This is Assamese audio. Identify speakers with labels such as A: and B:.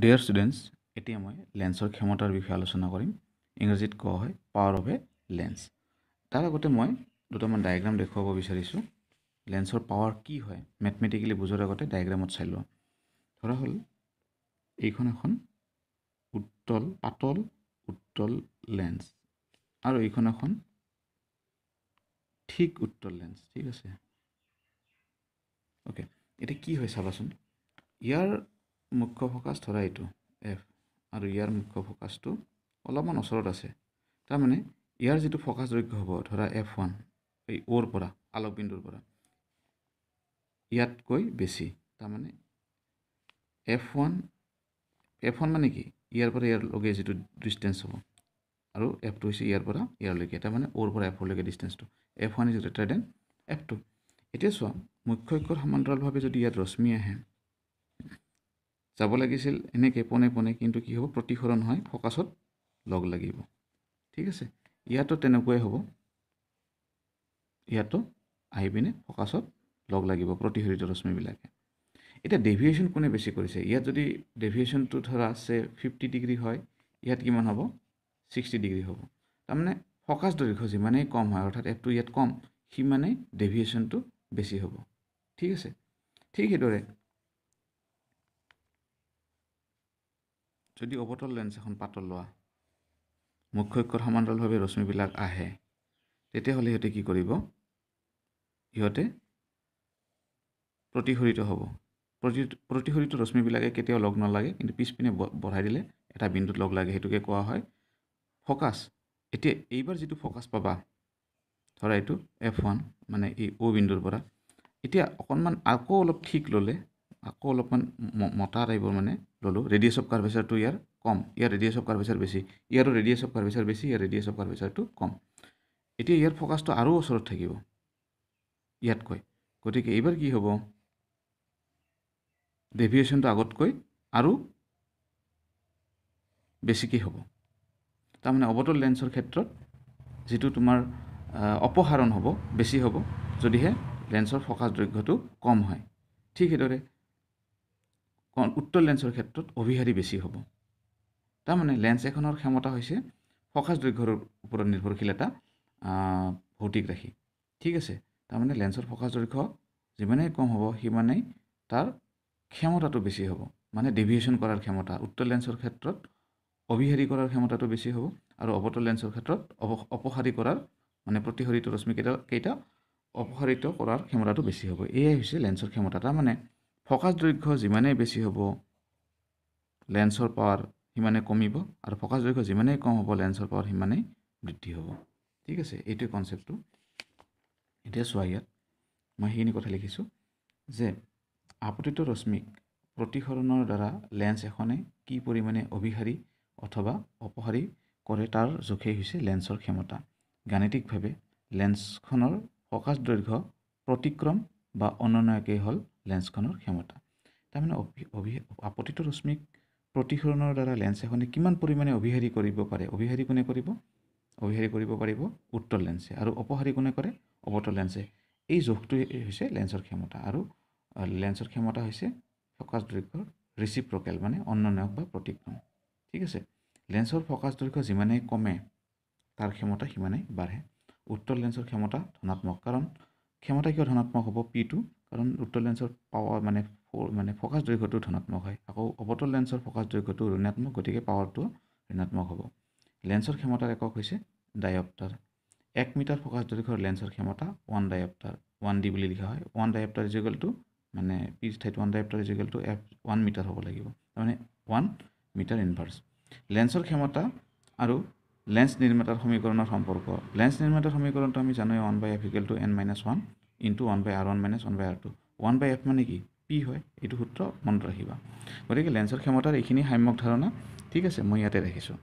A: ডেয়াৰ ষ্টুডেণ্টছ এতিয়া মই লেন্সৰ ক্ষমতাৰ বিষয়ে আলোচনা কৰিম ইংৰাজীত কোৱা হয় পাৱাৰ অফ এ লেন্স তাৰ আগতে মই দুটামান ডায়েগ্ৰাম দেখুৱাব বিচাৰিছোঁ লেন্সৰ পাৱাৰ কি হয় মেথমেটিকেলি বুজাৰ আগতে ডায়েগ্ৰামত চাই লোৱা ধৰা হ'ল এইখন এখন উত্তল পাতল উত্তল লেন্স আৰু এইখন এখন ঠিক উত্তল লেন্স ঠিক আছে অ'কে এতিয়া কি হয় চাবাচোন ইয়াৰ মুখ্য ফকাছ ধৰা এইটো এফ আৰু ইয়াৰ মুখ্য ফকাছটো অলপমান ওচৰত আছে তাৰমানে ইয়াৰ যিটো ফকাছ দৈৰ্ঘ্য হ'ব ধৰা এফ ওৱান এই অ'ৰ পৰা আলোকবিন্দুৰ পৰা ইয়াতকৈ বেছি তাৰমানে এফ ওৱান এফ ওৱান মানে কি ইয়াৰ পৰা ইয়াৰ লগে যিটো ডিষ্টেঞ্চ হ'ব আৰু এফটো হৈছে ইয়াৰ পৰা ইয়াৰলৈকে তাৰমানে অ'ৰ পৰা এফলৈকে ডিষ্টেঞ্চটো F one is greater than F two এতিয়া চোৱা মুখ্য অক্ষৰ সমান্তৰালভাৱে যদি ইয়াত ৰশ্মি আহে যাব লাগিছিল এনেকৈ পোনে পোনে কিন্তু কি হ'ব প্ৰতিসৰণ হয় ফকাছত লগ লাগিব ঠিক আছে ইয়াতো তেনেকুৱাই হ'ব ইয়াতো আহি পিনে ফকাছত লগ লাগিব প্ৰতিসৰিত ৰশ্মিবিলাকে এতিয়া ডেভিয়েশ্যন কোনে বেছি কৰিছে ইয়াত যদি ডেভিয়েশ্যনটো ধৰা আছে ফিফটি ডিগ্ৰী হয় ইয়াত কিমান হ'ব ছিক্সটি ডিগ্ৰী হ'ব তাৰমানে ফকাছ দৈৰ্ঘ্য যিমানেই কম হয় অৰ্থাৎ এপটো ইয়াত কম সিমানেই ডেভিয়েশ্যনটো বেছি হ'ব ঠিক আছে ঠিক সেইদৰে যদি অৱতল লেন্স এখন পাতল লোৱা মুখ্য অক্ষত সমান্তৰালভাৱে ৰশ্মিবিলাক আহে তেতিয়াহ'লে সিহঁতে কি কৰিব সিহঁতে প্ৰতিসৰিত হ'ব প্ৰতিসৰিত ৰশ্মিবিলাকে কেতিয়াও লগ নালাগে কিন্তু পিছপিনে বঢ়াই দিলে এটা বিন্দুত লগ লাগে সেইটোকে কোৱা হয় ফ'কাছ এতিয়া এইবাৰ যিটো ফ'কাছ পাবা ধৰা এইটো এফ ওৱান মানে এই অ' বিন্দুৰ পৰা এতিয়া অকণমান আকৌ অলপ ঠিক ল'লে আকৌ অলপমান মতা টাইপৰ মানে ললোঁ ৰেডিয়াছ অফ কাৰ্ভেচাৰটো ইয়াৰ কম ইয়াৰ ৰেডিয়াছ অফ কাৰ্ভেচাৰ বেছি ইয়াৰো ৰেডিয়াছ অফ কাৰ্ভেচাৰ বেছি ইয়াৰ ৰেডিয়াছ অফ কাৰ্ভেচাৰটো কম এতিয়া ইয়াৰ ফ'কাছটো আৰু ওচৰত থাকিব ইয়াতকৈ গতিকে এইবাৰ কি হ'ব ডেভিয়েশ্যনটো আগতকৈ আৰু বেছিকৈ হ'ব তাৰমানে অৱতল লেন্সৰ ক্ষেত্ৰত যিটো তোমাৰ অপসাৰণ হ'ব বেছি হ'ব যদিহে লেন্সৰ ফ'কাছ দৈৰ্ঘ্যটো কম হয় ঠিক সেইদৰে উত্তল লেন্সৰ ক্ষেত্ৰত অভিহাৰী বেছি হ'ব তাৰমানে লেন্স এখনৰ ক্ষমতা হৈছে ফকাছ দৈৰ্ঘ্যৰ ওপৰত নিৰ্ভৰশীল এটা ভৌতিক ৰাখি ঠিক আছে তাৰমানে লেন্সৰ ফকাছ দৈৰ্ঘ্য যিমানেই কম হ'ব সিমানেই তাৰ ক্ষমতাটো বেছি হ'ব মানে ডেভিয়েশ্যন কৰাৰ ক্ষমতা উত্তল লেন্সৰ ক্ষেত্ৰত অভিহাৰী কৰাৰ ক্ষমতাটো বেছি হ'ব আৰু অৱতল লেন্সৰ ক্ষেত্ৰত অপ অপসাৰী কৰাৰ মানে প্ৰতিসৰিত ৰশ্মিকেইটা কেইটা অপসাৰিত কৰাৰ ক্ষমতাটো বেছি হ'ব এয়াই হৈছে লেন্সৰ ক্ষমতা তাৰমানে ফকাছ দৈৰ্ঘ্য যিমানেই বেছি হ'ব লেন্সৰ পাৱাৰ সিমানেই কমিব আৰু ফকাছ দৈৰ্ঘ্য যিমানেই কম হ'ব লেন্সৰ পাৱাৰ সিমানেই বৃদ্ধি হ'ব ঠিক আছে এইটোৱে কনচেপ্টটো এতিয়া চোৱা ইয়াত মই সেইখিনি কথা লিখিছোঁ যে আপতিত ৰশ্মিক প্ৰতিসৰণৰ দ্বাৰা লেন্স এখনে কি পৰিমাণে অভিহাৰী অথবা অপহাৰী কৰে তাৰ জোখেই হৈছে লেন্সৰ ক্ষমতা গাণিতিকভাৱে লেন্সখনৰ ফকাছ দৈৰ্ঘ্য প্ৰতিক্ৰম বা অনন্যয়কেই হ'ল লেন্সখনৰ ক্ষমতা তাৰমানে আপত্তিত ৰশ্মিক প্ৰতিসৰণৰ দ্বাৰা লেন্স এখনে কিমান পৰিমাণে অভিহাৰী কৰিব পাৰে অভিহাৰী কোনে কৰিব অভিহাৰী কৰিব পাৰিব উত্তৰ লেন্সে আৰু অপহাৰী কোনে কৰে অৱতৰ লেন্সে এই জোখটোৱে হৈছে লেন্সৰ ক্ষমতা আৰু লেন্সৰ ক্ষমতা হৈছে ফকাছ দৈৰ্ঘ্যৰ প্ৰকেল মানে অন্য অন্যনায়ক বা প্ৰতিক্ৰম ঠিক আছে লেন্সৰ ফকাছ দৈৰ্ঘ্য যিমানেই কমে তাৰ ক্ষমতা সিমানেই বাঢ়ে উত্তৰ লেন্সৰ ক্ষমতা ধনাত্মক কাৰণ ক্ষমতা কিয় ধনাত্মক হ'ব পি টু কাৰণ উত্তৰ লেন্সৰ পাৱাৰ মানে মানে ফ'কাছ দৈৰ্ঘ্যটো ধনাত্মক হয় আকৌ অৱতল লেন্সৰ ফ'কাছ দৈৰ্ঘ্যটো ঋণাত্মক গতিকে পাৱাৰটো ঋণাত্মক হ'ব লেন্সৰ ক্ষমতাৰ একক হৈছে ডায়প্টাৰ এক মিটাৰ ফ'কাছ দৈৰ্ঘ্যৰ লেন্সৰ ক্ষমতা ওৱান ডায়প্টাৰ ওৱান ডি বুলি লিখা হয় ওৱান ডায়প্টাৰ ৰিজিকেলটো মানে পিছ ঠাইত ওৱান ডায়প্টাৰ ৰিজিকেলটো এফ ওৱান মিটাৰ হ'ব লাগিব তাৰমানে ওৱান মিটাৰ ইনভাৰ্চ লেন্সৰ ক্ষমতা আৰু লেন্স নিৰ্মাতাৰ সমীকৰণৰ সম্পৰ্ক লেন্স নিৰ্মাতাৰ সমীকৰণটো আমি জানোৱে ওৱান বাই এফিকেলটো N minus one into one by R one minus one by R two one by F মানে কি পি হয় এইটো সূত্ৰ মনত ৰাখিবা গতিকে লেন্সৰ ক্ষমতাৰ এইখিনি সাম্যক ধাৰণা ঠিক আছে মই ইয়াতে ৰাখিছোঁ